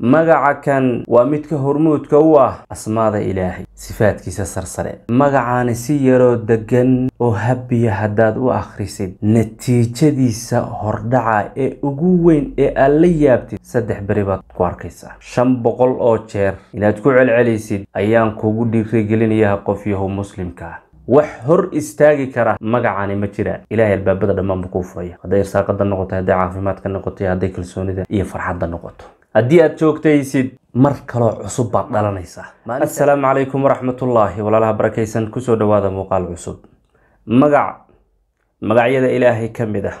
magaca kan waa midka hormuudka u ah asmaada ilaahay sifaadkiisa sarsare magacaani si yaroo deggan oo habbiya haddaad u akhrisid natiijadiisa hordhaca ee ugu weyn ee aad la yaabtid saddex beri baad ku arkaysaa shan boqol oo jeer inaad ku celcelisid ayaan kugu dhiirigelinayaa qofyahu muslimka wax hor istaagi kara magacani ma jira ilaahay albaabada dhammaanba kuu furaya hadday irsaaqada noqoto hadday caafimaadka noqoto hadday kalsoonida iyo farxadda noqoto haddii aad joogtaysid mar kaloo cusub baad dhalanaysaa assalaamu calaykum waraxmatullaahi walaalaha barakeysan kusoo dhawaada muuqaal cusub magac magacyada ilaahay ka mid ah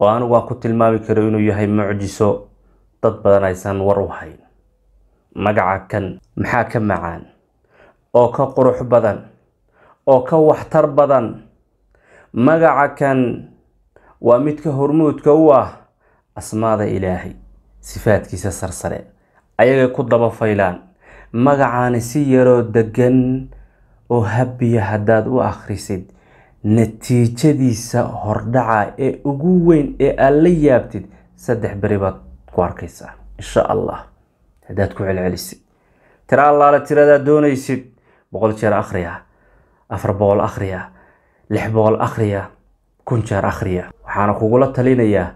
oo anigu waa ku tilmaami karo inuu yahay mucjiso dad badan aysan war u hayn magaca kan maxaa ka macaan oo ka qurux badan oo ka waxtar badan magaca kan waa mid ka hormuudka u ah asmaada ilaahay sifaadkiisa sarsare ayagay ku daba faylaan magacaani si yaroo degan oo habbiya haddaad u akhrisid natiijadiisa hordhaca ee ugu weyn ee aad la yaabtid saddex beri baad ku arkaysaa insha allah haddaad ku celcelisid tira allaale tiradaad doonaysid boqol jeer akhriya afar boqol akhriya lix boqol akhriya kun jeer akhriya waxaana kugula talinayaa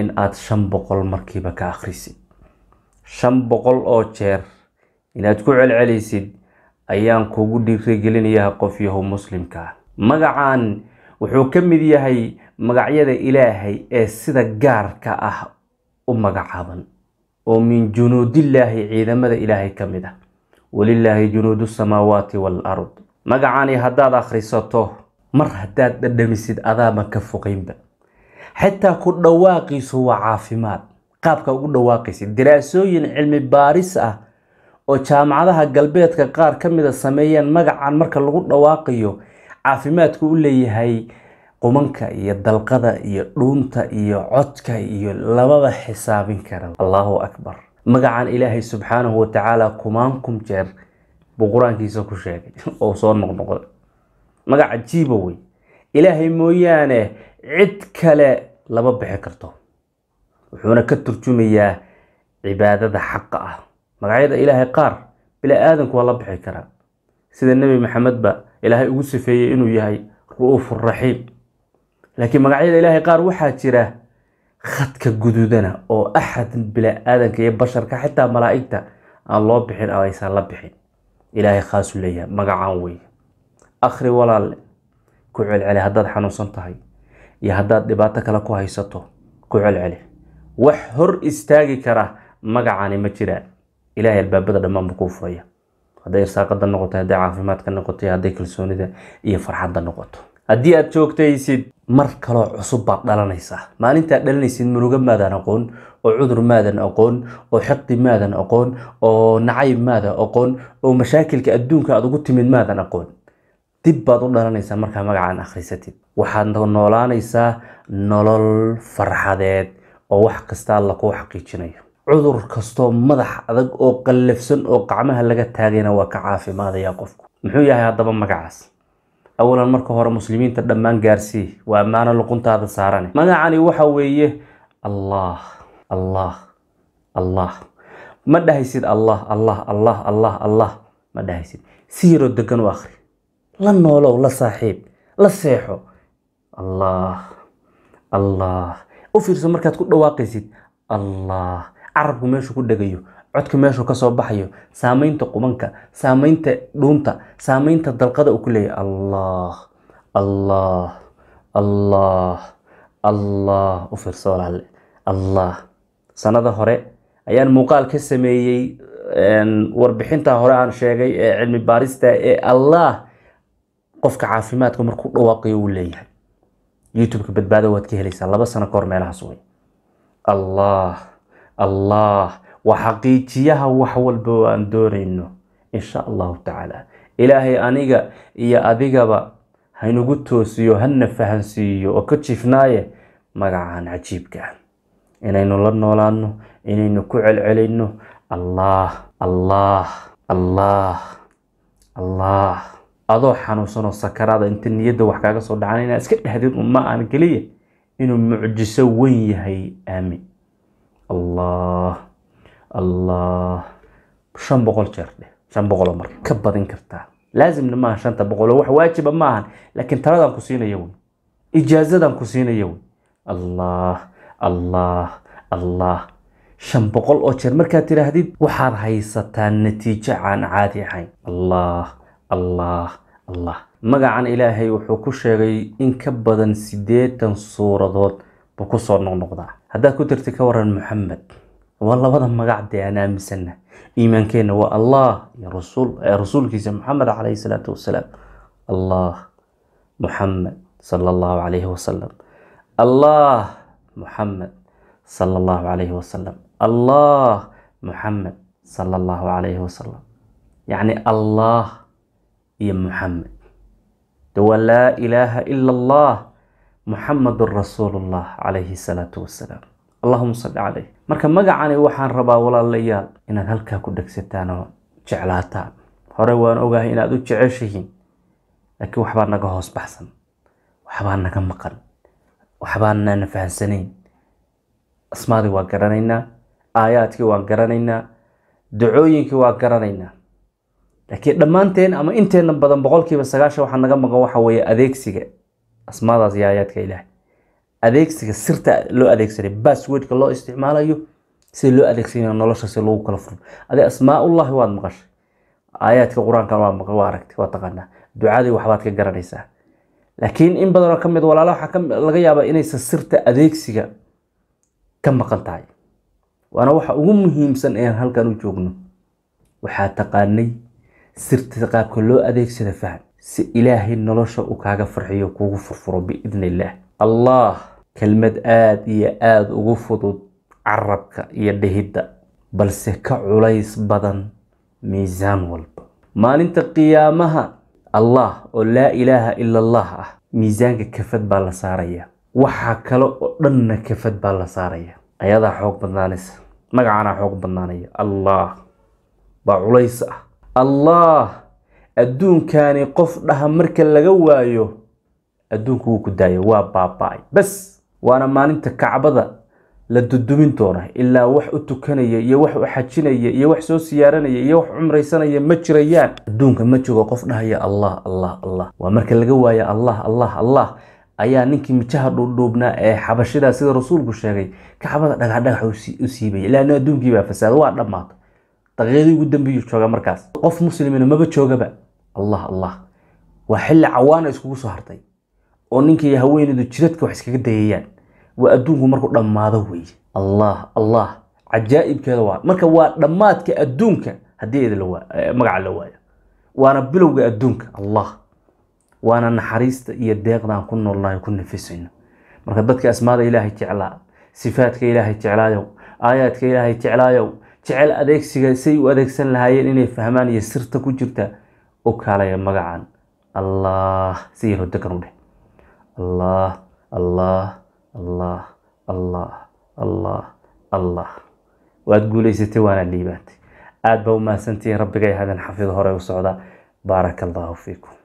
in aada shan boqol markiiba ka akhrisid shan boqol oo jeer inaad ku celcelisid ayaan kugu dhiirigelinayaa qof yahow muslimka ah magacan wuxuu ka mid yahay magacyada ilaahay ee sida gaarka ah u magacaaban oo min junuudillaahi ciidamada ilaahay ka mid ah walilaahi junuudu samaawaati wal-ard magacani haddaad akhrisato mar haddaad dhadhamisid adaama ka foqaynba xitaa ku dhawaaqiisu waa caafimaad qaabka ugu dhawaaqaysa daraasooyin cilmi baaris ah oo jaamacadaha galbeedka qaar ka mida sameeyeen magacan marka lagu dhawaaqayo caafimaadku u leeyahay qumanka iyo dalqada iyo dhuunta iyo codka iyo lababa xisaabin kara allaahu akbar magacan ilaahay subxaanahu watacaala kumaan kum jeer buu qur-aankiisa ku sheegay oo soo noqnoqday magaca jiiba wey ilaahay mooyaane cid kale lama bixi karto wuxuuna ka turjumayaa cibaadada xaqa ah magacyada ilaahay qaar bila aadanku waa la bixi karaa sida nebi maxamedba ilaahay ugu sifeeyey inuu yahay ru'uufu raxiim laakiin magacyada ilaahay qaar waxaa jira khadka guduudana oo axad bila aadanka iyo basharka xitaa malaa'igta aan loo bixin ama aysan la bixin ilaahay khaasuu leeyahay magacaan wey akhri walaalle ku celceli haddaad xanuunsan tahay iyo haddaad dhibaato kale ku haysato ku celceli wax hor istaagi kara magacani ma jira ilaahay albaabada dhammaanba kuu furaya hadday irsaaqada noqoto hadday caafimaadka noqoto hadday kalsoonida iyo farxadda noqoto haddii aad joogtaysid mar kaloo cusub baad dhalanaysaa maalintaad dhalanaysid murugo maadan aqoon oo cudur maadan aqoon oo xiqdi maadan aqoon oo nacayb maadan aqoon oo mashaakilka adduunka aad ugu timid maadan aqoon dib baad u dhalanaysaa markaa magacaan akhrisatid waxaad noolaanaysaa nolol farxadeed oo wax kastaa lakuu xaqiijinayo cudur kastoo madax adag oo qallafsan oo qacmaha laga taagayna waa ka caafimaadaya qofku muxuu yahay haddaba magacaas awalan marka hore muslimiinta dhammaan gaarsii waa ammaano luquntaada saarane magacani waxa weeye allah allah allah ma dhahaysid allah allah allah allah allah ma dhahaysid si yaroo degan u akhri la noolow la saaxiib la seexo allah allah u fiirso markaad ku dhawaaqaysid allah carabku meeshuu ku dhegayo codka meeshuu ka soo baxayo saamaynta qubanka saamaynta dhuunta saamaynta dalqada uu ku leeyahay allah allah allah allah u fiirso walaalle allah sanada hore ayaan muuqaal ka sameeyey warbixinta hore aan sheegay ee cilmi baarista ee allah qofka caafimaadka markuu dhawaaqayo uu leeyahay youtubeka badbaado waad ka helaysaa laba sano kahor meelaha sugay allah allah waa xaqiijiyaha wax walba aan doonayno insha allahu tacaala ilaahay aniga iyo adigaba hanugu toosiyo hana fahansiiyo oo ka jiifnaaye magacaan cajiibka ah inaynu la noolaano inaynu ku celcelayno allah allah allah allah adoo xanuunsanoo sakaraada inta niyadda wax kaaga soo dhacan inaa iska dhahdid un ma aan keliya inuu mucjiso weyn yahay aamin allah allah shan boqol jeer dheh shan boqoloo mar ka badin kartaa laasimna maaha shanta boqoloo wax waajiba ah ma ahan laakiin taladaan ku siinaya wen ijaasadaan ku siinaya wen allah allah allah shan boqol oo jeer markaad tidhaahdid waxaad haysataa natiijo aan caadi ahayn allah الله allah magacan ilaahay wuxuu ku sheegay in ka badan siddeetan suuradood buu kusoo noqnoqdaa haddaad ku dirtay ka waran moxamed waa labada magac dee aan aaminsana iimaankeenna waa allah iyo rasul rasuulkiisa moxamed calayhi salaatu wasalaam allah muxamed sala allahu calayhi wasalam allah muxamed sala allahu calayhi wasalam allah muxamed sala allahu calayhi wasalam yacni allah iyo muxamed dawaa laa ilaaha ila allah muxamadun rasuulullah calayhi salaatu wasalaam allahuma salli calayh marka magacani waxaan rabaa walaalayaal inaad halkaa ku dhegsataan oo jeclaataan hore waan ogahay inaad u jeceshihiin laakiin waxbaa naga hoos baxsan waxbaa naga maqan waxbaanaana fahamsanayn asmaadii waa garanaynaa aayaadkii waan garanaynaa ducooyinkii waa garanaynaa laakiin dhammaanteen ama inteena badan boqolkiiba sagaashan waxaa naga maqan waxa weeye adeegsiga asmaadaas iyo aayaadka adeegsiga sirta loo adeegsaday basswordka loo isticmaalayo sida loo adeegsanyo nolosha si lagu kala furo adee asmaaullahi waad maqashay aayaadka qur-aankan waa maqan waa aragtay waa taqaanaa ducadii waxbaad ka garanaysaa laakiin in badanoo ka mid walaala waxaa laga yaabaa inaysan sirta adeegsiga ka maqan tahay waana waxa ugu muhiimsan ean halkan u joogno waxaa taqaanay sirta qaabka loo adeegsada faham si ilaahay nolosha uu kaaga farxiyo kuugu furfuro biidni illaah allah kelmad aada iyo aada ugu fudud carabka iyo dhihidda balse ka culays badan miisaan walba maalinta qiyaamaha allah oo laa ilaaha ila ah miisaanka kafad baa la saaraya waxaa kale oo dhanna kafad baa la saaraya ayadaa xoog badnaanaysa magacaanaa xoog badnaanaya allah baa culays ah allah adduunkaani qof dhaha marka laga waayo adduunku wuu ku daaya waa baaba bas waana maalinta kacbada la dudumin doona ilaa wax u tukanaya iyo wax u xajinaya iyo wax soo siyaaranaya iyo wax cumraysanaya ma jirayaan adduunka ma joogo qof dhahaya allah allah allah waa marka laga waaya allah allah allah ayaa ninkii mijaha dhuudhuubnaa ee xabashidaa sida rasuulku sheegay kacbada dhagaxdhagax u siibaya laanna adduunkii baa fasaada waa dhammaatay daqiiqadii ugu dambeyuu joogaa markaas qof muslimina maba joogaba allah allah waa xilli cawaana iskugu soo hartay oo ninkii haweenaydu jidadka wax iskaga dayayaan waa adduunku markuu dhammaado weeye allah allah cajaa'ibkeeda waa marka waa dhammaadka adduunka haddii magaca la waayo waana bilowga adduunka allah waana naxariista iyo deeqdaan ku noolnahay ku nafisayno marka dadka asmaada ilaahay jeclaa sifaadka ilaahay jeclaayow aayaadka ilaahay jeclaayow jecel adeegsiga say u adeegsan lahaayeen inay fahmaan iyo sirta ku jirta u kaalaya magacan allah si yaro u dheh allah allah allah allah allah allah waad guulaysatay waanaad dhiibaantay aada baa u mahadsantihiin rabbigay hadan xafid hore u socda baaraka allaahu fiikum